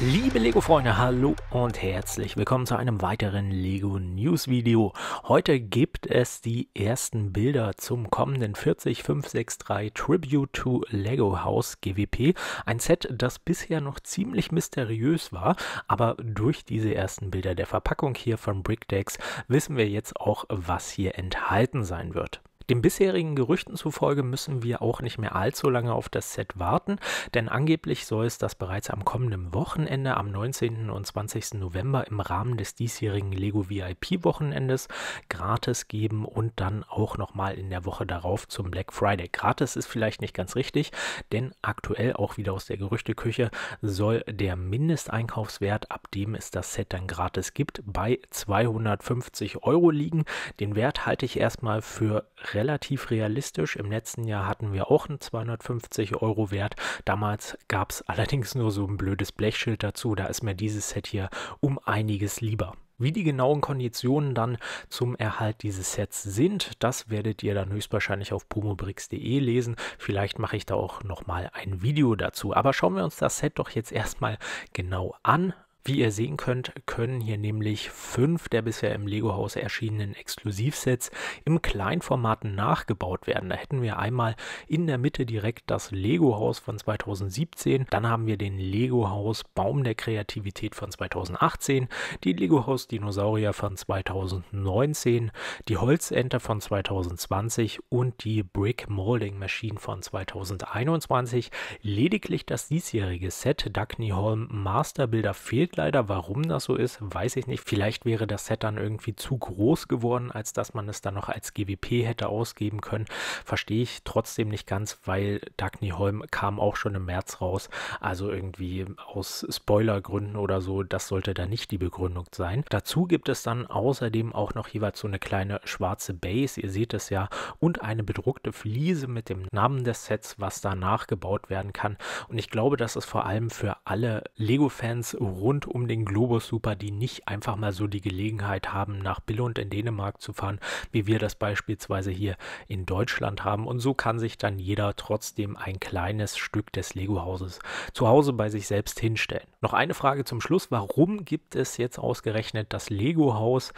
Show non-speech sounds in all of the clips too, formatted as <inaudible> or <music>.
Liebe Lego-Freunde, hallo und herzlich willkommen zu einem weiteren Lego News Video. Heute gibt es die ersten Bilder zum kommenden 40563 Tribute to Lego House GWP. Ein Set, das bisher noch ziemlich mysteriös war, aber durch diese ersten Bilder der Verpackung hier von Brickdecks wissen wir jetzt auch, was hier enthalten sein wird. Den bisherigen Gerüchten zufolge müssen wir auch nicht mehr allzu lange auf das Set warten, denn angeblich soll es das bereits am kommenden Wochenende, am 19. und 20. November im Rahmen des diesjährigen Lego VIP Wochenendes gratis geben und dann auch nochmal in der Woche darauf zum Black Friday. Gratis ist vielleicht nicht ganz richtig, denn aktuell auch wieder aus der Gerüchteküche soll der Mindesteinkaufswert, ab dem es das Set dann gratis gibt, bei 250 Euro liegen. Den Wert halte ich erstmal für relativ relativ realistisch. Im letzten Jahr hatten wir auch einen 250 Euro Wert. Damals gab es <laughs> allerdings nur so ein blödes Blechschild dazu. Da ist mir dieses Set hier um einiges lieber. Wie die genauen Konditionen dann zum Erhalt dieses Sets sind, das werdet ihr dann höchstwahrscheinlich auf pomobrix.de lesen. Vielleicht mache ich da auch nochmal ein Video dazu. Aber schauen wir uns das Set doch jetzt erstmal genau an. Wie ihr sehen könnt, können hier nämlich fünf der bisher im Lego-Haus erschienenen Exklusivsets im Kleinformat nachgebaut werden. Da hätten wir einmal in der Mitte direkt das Lego-Haus von 2017, dann haben wir den Lego-Haus Baum der Kreativität von 2018, die Lego-Haus Dinosaurier von 2019, die Holzente von 2020 und die Brick Molding Machine von 2021. Lediglich das diesjährige Set Dagny Holm Master Builder fehlt leider. Warum das so ist, weiß ich nicht. Vielleicht wäre das Set dann irgendwie zu groß geworden, als dass man es dann noch als GWP hätte ausgeben können. Verstehe ich trotzdem nicht ganz, weil Dagny Holm kam auch schon im März raus. Also irgendwie aus Spoilergründen oder so, das sollte da nicht die Begründung sein. Dazu gibt es dann außerdem auch noch jeweils so eine kleine schwarze Base, ihr seht es ja, und eine bedruckte Fliese mit dem Namen des Sets, was danach gebaut werden kann. Und ich glaube, das ist vor allem für alle Lego-Fans rund um den Globus super, die nicht einfach mal so die Gelegenheit haben, nach Billund in Dänemark zu fahren, wie wir das beispielsweise hier in Deutschland haben. Und so kann sich dann jeder trotzdem ein kleines Stück des Lego-Hauses zu Hause bei sich selbst hinstellen. Noch eine Frage zum Schluss. Warum gibt es jetzt ausgerechnet das Lego-Haus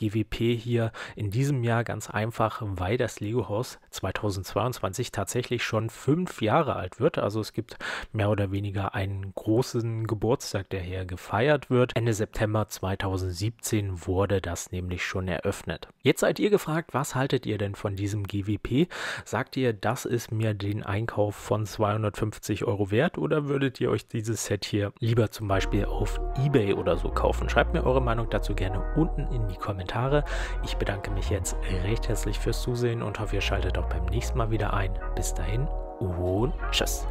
GWP hier in diesem Jahr? Ganz einfach, weil das Lego-Haus 2022 tatsächlich schon fünf Jahre alt wird. Also es gibt mehr oder weniger einen großen Geburtstag, der hier hergefeiert gefeiert wird. Ende September 2017 wurde das nämlich schon eröffnet. Jetzt seid ihr gefragt, was haltet ihr denn von diesem GWP? Sagt ihr, das ist mir den Einkauf von 250 Euro wert oder würdet ihr euch dieses Set hier lieber zum Beispiel auf Ebay oder so kaufen? Schreibt mir eure Meinung dazu gerne unten in die Kommentare. Ich bedanke mich jetzt recht herzlich fürs Zusehen und hoffe, ihr schaltet auch beim nächsten Mal wieder ein. Bis dahin und tschüss.